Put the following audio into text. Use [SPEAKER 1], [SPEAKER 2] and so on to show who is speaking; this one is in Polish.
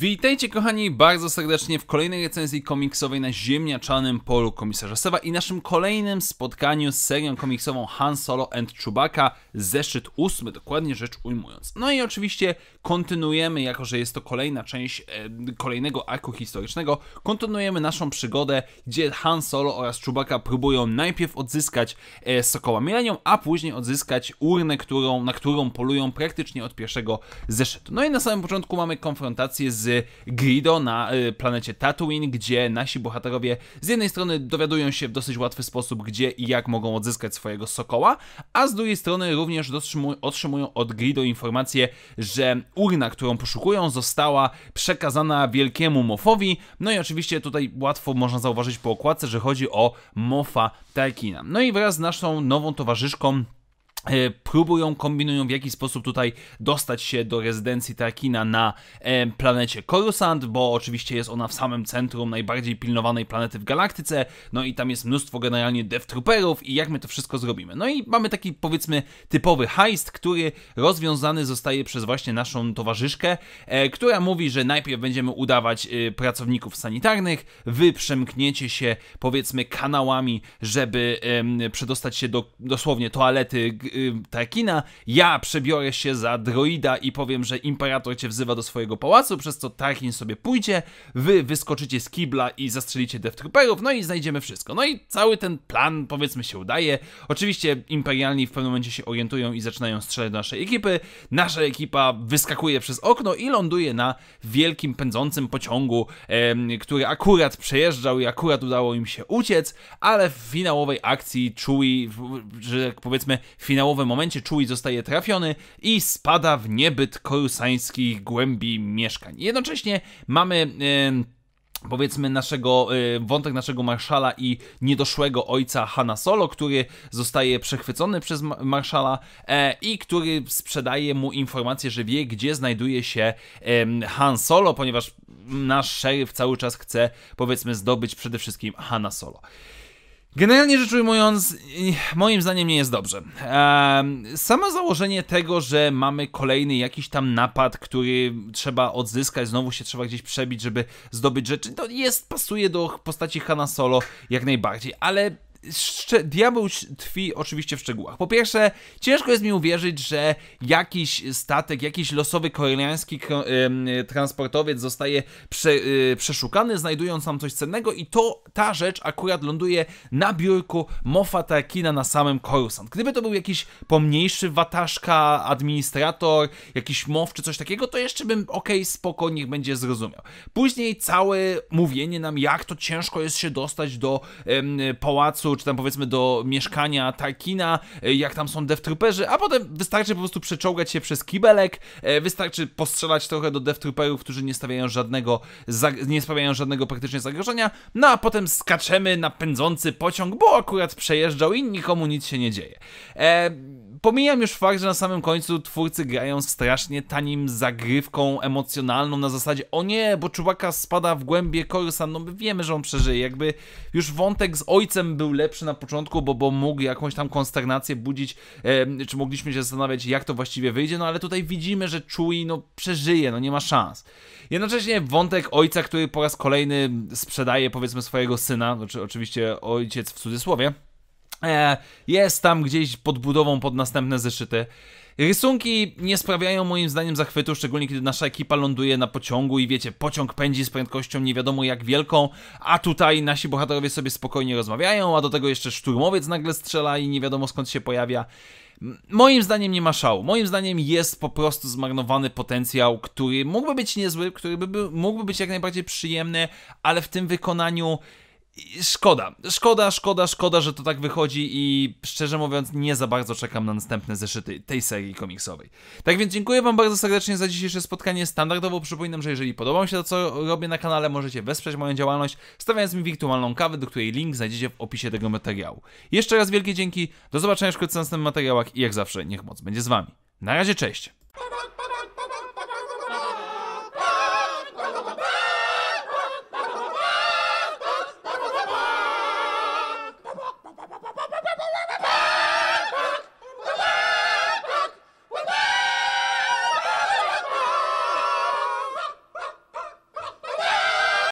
[SPEAKER 1] Witajcie kochani bardzo serdecznie w kolejnej recenzji komiksowej na ziemniaczanym polu komisarza Seba i naszym kolejnym spotkaniu z serią komiksową Han Solo and Chewbacca, zeszyt ósmy, dokładnie rzecz ujmując. No i oczywiście kontynuujemy, jako że jest to kolejna część e, kolejnego arku historycznego, kontynuujemy naszą przygodę, gdzie Han Solo oraz Chewbacca próbują najpierw odzyskać e, Sokoła Millennium, a później odzyskać urnę, którą, na którą polują praktycznie od pierwszego zeszytu. No i na samym początku mamy konfrontację z Grido na y, planecie Tatooine, gdzie nasi bohaterowie z jednej strony dowiadują się w dosyć łatwy sposób, gdzie i jak mogą odzyskać swojego sokoła, a z drugiej strony również otrzymują od Grido informację, że urna, którą poszukują, została przekazana wielkiemu mofowi. No i oczywiście tutaj łatwo można zauważyć po okładce, że chodzi o mofa Tarkina. No i wraz z naszą nową towarzyszką E, próbują, kombinują w jaki sposób tutaj dostać się do rezydencji Tarkina na e, planecie Coruscant, bo oczywiście jest ona w samym centrum najbardziej pilnowanej planety w galaktyce, no i tam jest mnóstwo generalnie death trooperów i jak my to wszystko zrobimy. No i mamy taki powiedzmy typowy heist, który rozwiązany zostaje przez właśnie naszą towarzyszkę, e, która mówi, że najpierw będziemy udawać pracowników sanitarnych, wy przemkniecie się powiedzmy kanałami, żeby przedostać się do dosłownie toalety Y, Tarkina, ja przebiorę się za droida i powiem, że imperator cię wzywa do swojego pałacu, przez co Tarkin sobie pójdzie, wy wyskoczycie z kibla i zastrzelicie Death Trooperów, no i znajdziemy wszystko. No i cały ten plan, powiedzmy, się udaje. Oczywiście imperialni w pewnym momencie się orientują i zaczynają strzelać do naszej ekipy. Nasza ekipa wyskakuje przez okno i ląduje na wielkim pędzącym pociągu, który akurat przejeżdżał i akurat udało im się uciec, ale w finałowej akcji Chewie, że tak powiedzmy, finał finałowe momencie Chewie zostaje trafiony i spada w niebyt korusańskich głębi mieszkań. Jednocześnie mamy... Yy, powiedzmy naszego, e, wątek naszego marszala i niedoszłego ojca Hanna Solo, który zostaje przechwycony przez marszala e, i który sprzedaje mu informację, że wie, gdzie znajduje się Han Solo, ponieważ nasz szeryf cały czas chce, powiedzmy, zdobyć przede wszystkim Hanna Solo. Generalnie rzecz ujmując, moim zdaniem nie jest dobrze. samo założenie tego, że mamy kolejny jakiś tam napad, który trzeba odzyskać, znowu się trzeba gdzieś przebić, żeby zdobyć rzeczy, to jest, pasuje do postaci Hanna Solo jak najbardziej, ale Szcze diabeł tkwi oczywiście w szczegółach. Po pierwsze, ciężko jest mi uwierzyć, że jakiś statek, jakiś losowy koreański transportowiec zostaje prze y, przeszukany, znajdując tam coś cennego i to ta rzecz akurat ląduje na biurku Mofa Tarkina na samym Coruscant. Gdyby to był jakiś pomniejszy wataszka, administrator, jakiś mow czy coś takiego, to jeszcze bym ok, spokojnie, niech będzie zrozumiał. Później całe mówienie nam, jak to ciężko jest się dostać do em, pałacu czy tam powiedzmy do mieszkania Tarkina, e, jak tam są deftruperzy, a potem wystarczy po prostu przeczołgać się przez kibelek, e, wystarczy postrzelać trochę do deftruperów, którzy nie stawiają żadnego, nie sprawiają żadnego praktycznie zagrożenia, no a potem skaczemy na pędzący pociąg, bo akurat przejeżdżał i nikomu nic się nie dzieje. E, pomijam już fakt, że na samym końcu twórcy grają strasznie tanim zagrywką emocjonalną na zasadzie o nie, bo czubaka spada w głębie Korusa, no my wiemy, że on przeżyje, jakby już wątek z ojcem był lepszy na początku, bo, bo mógł jakąś tam konsternację budzić, e, czy mogliśmy się zastanawiać, jak to właściwie wyjdzie, no ale tutaj widzimy, że Chewie, no przeżyje, no nie ma szans. Jednocześnie wątek ojca, który po raz kolejny sprzedaje powiedzmy swojego syna, znaczy oczywiście ojciec w cudzysłowie, E, jest tam gdzieś pod budową pod następne zeszyty. Rysunki nie sprawiają moim zdaniem zachwytu, szczególnie kiedy nasza ekipa ląduje na pociągu i wiecie, pociąg pędzi z prędkością nie wiadomo jak wielką, a tutaj nasi bohaterowie sobie spokojnie rozmawiają, a do tego jeszcze szturmowiec nagle strzela i nie wiadomo skąd się pojawia. Moim zdaniem nie ma szału. Moim zdaniem jest po prostu zmarnowany potencjał, który mógłby być niezły, który by, mógłby być jak najbardziej przyjemny, ale w tym wykonaniu Szkoda, szkoda, szkoda, szkoda, że to tak wychodzi i szczerze mówiąc nie za bardzo czekam na następne zeszyty tej serii komiksowej. Tak więc dziękuję wam bardzo serdecznie za dzisiejsze spotkanie. Standardowo przypominam, że jeżeli podoba mi się to, co robię na kanale, możecie wesprzeć moją działalność, stawiając mi wirtualną kawę, do której link znajdziecie w opisie tego materiału. Jeszcze raz wielkie dzięki, do zobaczenia w następnych materiałach i jak zawsze niech moc będzie z wami. Na razie, cześć!